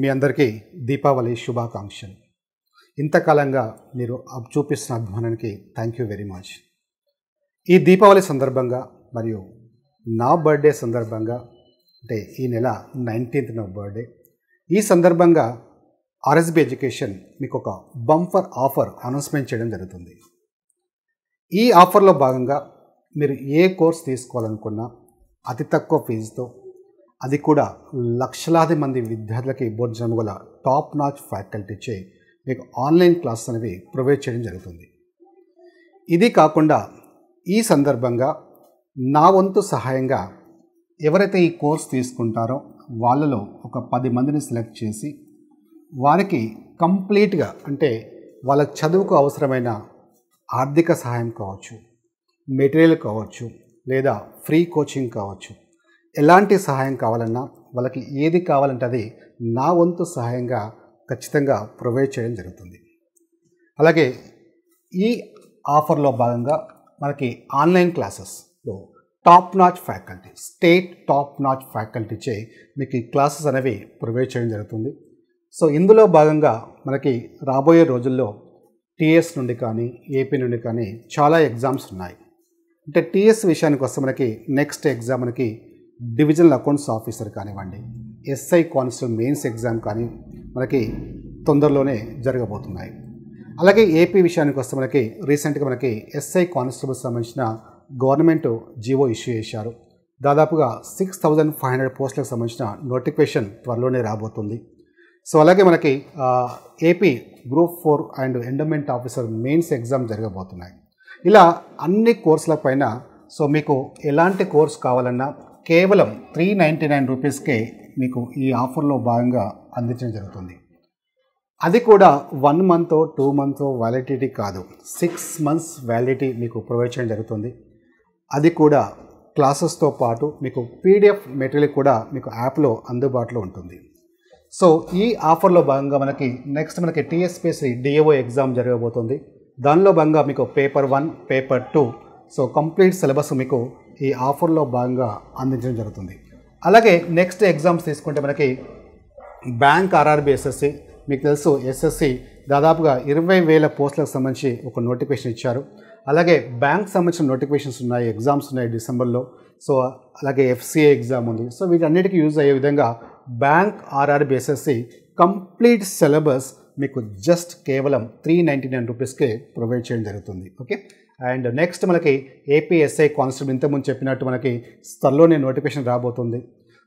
మీ అందరికీ దీపావళి శుభాకాంక్షలు ఇంతకాలంగా మీరు చూపిస్తున్న అభిమానానికి థ్యాంక్ యూ వెరీ మచ్ ఈ దీపావళి సందర్భంగా మరియు నా బర్త్డే సందర్భంగా అంటే ఈ నెల నైన్టీన్త్ నా బర్త్డే ఈ సందర్భంగా ఆర్ఎస్బి ఎడ్యుకేషన్ మీకు ఒక బంఫర్ ఆఫర్ అనౌన్స్మెంట్ చేయడం జరుగుతుంది ఈ ఆఫర్లో భాగంగా మీరు ఏ కోర్స్ తీసుకోవాలనుకున్నా అతి తక్కువ ఫీజుతో అది కూడా లక్షలాది మంది విద్యార్థులకి బోధించడం గల టాప్ నాచ్ ఫ్యాకల్టీచే మీకు ఆన్లైన్ క్లాసెస్ అనేవి ప్రొవైడ్ చేయడం జరుగుతుంది ఇది కాకుండా ఈ సందర్భంగా నా వంతు సహాయంగా ఎవరైతే ఈ కోర్స్ తీసుకుంటారో వాళ్ళలో ఒక పది మందిని సెలెక్ట్ చేసి వారికి కంప్లీట్గా అంటే వాళ్ళ చదువుకు అవసరమైన ఆర్థిక సహాయం కావచ్చు మెటీరియల్ కావచ్చు లేదా ఫ్రీ కోచింగ్ కావచ్చు ఎలాంటి సహాయం కావాలన్నా వాళ్ళకి ఏది కావాలంటే అది నా వంతు సహాయంగా ఖచ్చితంగా ప్రొవైడ్ చేయడం జరుగుతుంది అలాగే ఈ ఆఫర్లో భాగంగా మనకి ఆన్లైన్ క్లాసెస్లో top notch faculty state top notch ఫ్యాకల్టీచే మీకు ఈ క్లాసెస్ అనేవి ప్రొవైడ్ చేయడం జరుగుతుంది సో ఇందులో భాగంగా మనకి రాబోయే రోజుల్లో టీఎస్ నుండి కానీ ఏపీ నుండి కానీ చాలా ఎగ్జామ్స్ ఉన్నాయి అంటే టీఎస్ విషయానికి వస్తే మనకి నెక్స్ట్ ఎగ్జామ్ మనకి డివిజనల్ అకౌంట్స్ ఆఫీసర్ కానివ్వండి ఎస్ఐ కానిస్టేబుల్ మెయిన్స్ ఎగ్జామ్ కానీ మనకి తొందరలోనే జరగబోతున్నాయి అలాగే ఏపీ విషయానికి వస్తే మనకి రీసెంట్గా మనకి ఎస్ఐ కానిస్టేబుల్ సంబంధించిన గవర్నమెంట్ జీవో ఇష్యూ చేశారు దాదాపుగా సిక్స్ థౌజండ్ ఫైవ్ హండ్రెడ్ పోస్టులకు సంబంధించిన నోటిఫికేషన్ త్వరలోనే రాబోతుంది సో అలాగే మనకి AP group four and endowment officer mains exam జరగబోతున్నాయి ఇలా అన్ని కోర్సుల పైన సో మీకు ఎలాంటి కోర్స్ కావాలన్నా కేవలం త్రీ నైంటీ నైన్ రూపీస్కే మీకు ఈ ఆఫర్లో భాగంగా అందించడం జరుగుతుంది అది కూడా one month two month validity కాదు సిక్స్ మంత్స్ వ్యాలిడిటీ మీకు ప్రొవైడ్ చేయడం జరుగుతుంది అది కూడా క్లాసెస్తో పాటు మీకు పీడిఎఫ్ మెటీరియల్ కూడా మీకు యాప్లో అందుబాటులో ఉంటుంది సో ఈ ఆఫర్లో భాగంగా మనకి నెక్స్ట్ మనకి టీఎస్పిఎస్సి డిఏఓ ఎగ్జామ్ జరగబోతుంది దానిలో భాగంగా మీకు paper one paper two so complete syllabus మీకు ఈ ఆఫర్లో భాగంగా అందించడం జరుగుతుంది అలాగే నెక్స్ట్ ఎగ్జామ్స్ తీసుకుంటే మనకి బ్యాంక్ ఆర్ఆర్బి ఎస్ఎస్సి మీకు తెలుసు ఎస్ఎస్సి దాదాపుగా ఇరవై వేల పోస్టులకు సంబంధించి ఒక నోటిఫికేషన్ ఇచ్చారు అలాగే బ్యాంక్ సంబంధించిన నోటిఫికేషన్స్ ఉన్నాయి ఎగ్జామ్స్ ఉన్నాయి డిసెంబర్లో సో అలాగే ఎఫ్సిఏ ఎగ్జామ్ ఉంది సో వీటన్నిటికీ యూజ్ అయ్యే విధంగా bank RRB SSC complete syllabus మీకు జస్ట్ కేవలం త్రీ నైంటీ నైన్ రూపీస్కే ప్రొవైడ్ చేయడం జరుగుతుంది ఓకే అండ్ నెక్స్ట్ మనకి ఏపీఎస్ఐ కానిస్టేబుల్ ఇంతకుముందు చెప్పినట్టు మనకి త్వరలోనే నోటిఫికేషన్ రాబోతుంది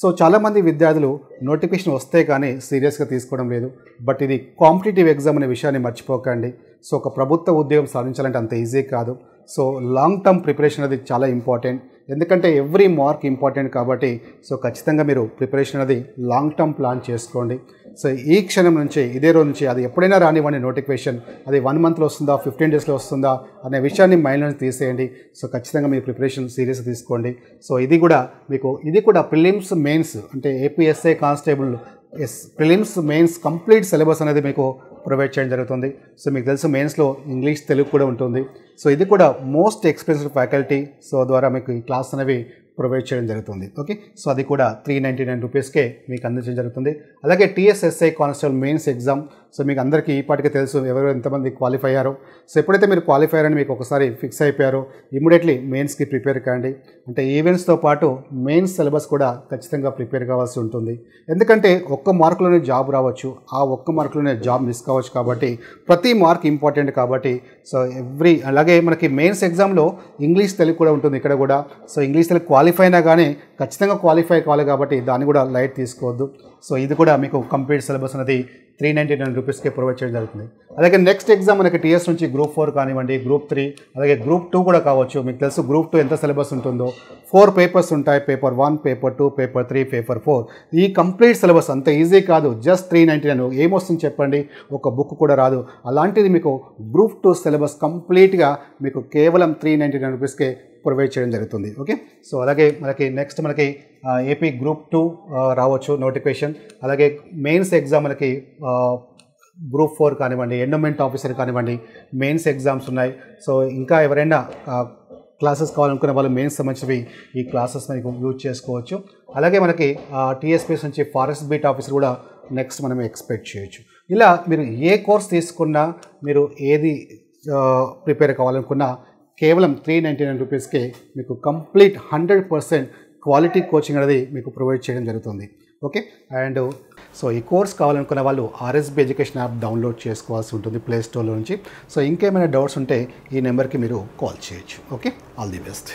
సో చాలామంది విద్యార్థులు నోటిఫికేషన్ వస్తే కానీ సీరియస్గా తీసుకోవడం లేదు బట్ ఇది కాంపిటేటివ్ ఎగ్జామ్ అనే విషయాన్ని మర్చిపోకండి సో ఒక ప్రభుత్వ ఉద్యోగం సాధించాలంటే అంత ఈజీ కాదు సో లాంగ్ టర్మ్ ప్రిపరేషన్ అది చాలా ఇంపార్టెంట్ ఎందుకంటే ఎవ్రీ మార్క్ ఇంపార్టెంట్ కాబట్టి సో ఖచ్చితంగా మీరు ప్రిపరేషన్ అనేది లాంగ్ టర్మ్ ప్లాన్ చేసుకోండి సో ఈ క్షణం నుంచి ఇదే రోజు నుంచి అది ఎప్పుడైనా రానివ్వండి నోటిఫికేషన్ అది వన్ మంత్లో వస్తుందా ఫిఫ్టీన్ డేస్లో వస్తుందా అనే విషయాన్ని మైండ్ నుంచి తీసేయండి సో ఖచ్చితంగా మీరు ప్రిపరేషన్ సీరియస్గా తీసుకోండి సో ఇది కూడా మీకు ఇది కూడా ప్రిలిమ్స్ మెయిన్స్ అంటే APSI constables prelims mains complete syllabus అనేది మీకు ప్రొవైడ్ చేయడం జరుగుతుంది సో మీకు తెలుసు మెయిన్స్లో ఇంగ్లీష్ తెలుగు కూడా ఉంటుంది సో ఇది కూడా మోస్ట్ ఎక్స్పీరియన్స్డ్ ఫ్యాకల్టీ సో ద్వారా మీకు ఈ క్లాస్ అనేవి ప్రొవైడ్ చేయడం జరుగుతుంది ఓకే సో అది కూడా త్రీ నైంటీ నైన్ రూపీస్కే మీకు అందించడం జరుగుతుంది అలాగే TSSI constable mains exam so మీకు అందరికీ ఈ పాటికి తెలుసు ఎవరు ఎంతమంది క్వాలిఫై అయ్యారో సో ఎప్పుడైతే మీరు క్వాలిఫై అని మీకు ఒకసారి ఫిక్స్ అయిపోయారో ఇమీడియట్లీ మెయిన్స్కి ప్రిపేర్ కాండి అంటే ఈవెంట్స్తో పాటు మెయిన్స్ సిలబస్ కూడా ఖచ్చితంగా ప్రిపేర్ కావాల్సి ఉంటుంది ఎందుకంటే ఒక్క మార్కులోనే జాబ్ రావచ్చు ఆ ఒక్క మార్కులోనే జాబ్ మిస్ కావచ్చు కాబట్టి ప్రతి మార్క్ ఇంపార్టెంట్ కాబట్టి సో ఎవ్రీ అలాగే మనకి మెయిన్స్ ఎగ్జామ్లో ఇంగ్లీష్ తెలుగు కూడా ఉంటుంది ఇక్కడ కూడా సో ఇంగ్లీష్ తెలుగు క్వాలి క్వాలిఫై అయినా కానీ ఖచ్చితంగా క్వాలిఫై కావాలి కాబట్టి దాన్ని కూడా లైట్ తీసుకోవద్దు సో ఇది కూడా మీకు కంప్లీట్ సిలబస్ అనేది త్రీ నైంటీ నైన్ రూపీస్కే ప్రొవైడ్ చేయడం జరుగుతుంది అలాగే నెక్స్ట్ ఎగ్జామ్ మనకి టీఎస్ నుంచి గ్రూప్ ఫోర్ కానివ్వండి గ్రూప్ త్రీ అలాగే గ్రూప్ టూ కూడా కావచ్చు మీకు తెలుసు గ్రూప్ టూ ఎంత సిలబస్ ఉంటుందో ఫోర్ పేపర్స్ ఉంటాయి paper one paper two paper three paper four ఈ కంప్లీట్ సిలబస్ అంత ఈజీ కాదు జస్ట్ త్రీ నైంటీ నైన్ ఏమొస్తుంది చెప్పండి ఒక బుక్ కూడా రాదు అలాంటిది మీకు గ్రూప్ టూ సిలబస్ కంప్లీట్గా మీకు కేవలం త్రీ నైంటీ నైన్ రూపీస్కే ప్రొవైడ్ చేయడం జరుగుతుంది ఓకే సో అలాగే మనకి నెక్స్ట్ మనకి ఏపీ గ్రూప్ టూ రావచ్చు నోటిఫికేషన్ అలాగే మెయిన్స్ ఎగ్జామ్ మనకి గ్రూప్ ఫోర్ కానివ్వండి ఎండోమెంట్ ఆఫీసర్ కానివ్వండి మెయిన్స్ ఎగ్జామ్స్ ఉన్నాయి సో ఇంకా ఎవరైనా క్లాసెస్ కావాలనుకునే వాళ్ళు మెయిన్స్ సంబంధించినవి ఈ క్లాసెస్ మనకు యూజ్ చేసుకోవచ్చు అలాగే మనకి టీఎస్పీఎస్ నుంచి ఫారెస్ట్ బీట్ ఆఫీసర్ కూడా నెక్స్ట్ మనం ఎక్స్పెక్ట్ చేయొచ్చు ఇలా మీరు ఏ కోర్స్ తీసుకున్నా మీరు ఏది ప్రిపేర్ కావాలనుకున్నా కేవలం త్రీ నైంటీ నైన్ రూపీస్కే మీకు complete hundred percent quality coaching అనేది మీకు ప్రొవైడ్ చేయడం జరుగుతుంది ఓకే అండ్ సో ఈ కోర్స్ కావాలనుకునే వాళ్ళు ఆర్ఎస్బి ఎడ్యుకేషన్ యాప్ డౌన్లోడ్ చేసుకోవాల్సి ఉంటుంది ప్లే స్టోర్లో నుంచి సో ఇంకేమైనా డౌట్స్ ఉంటే ఈ నెంబర్కి మీరు కాల్ చేయొచ్చు ఓకే ఆల్ ది బెస్ట్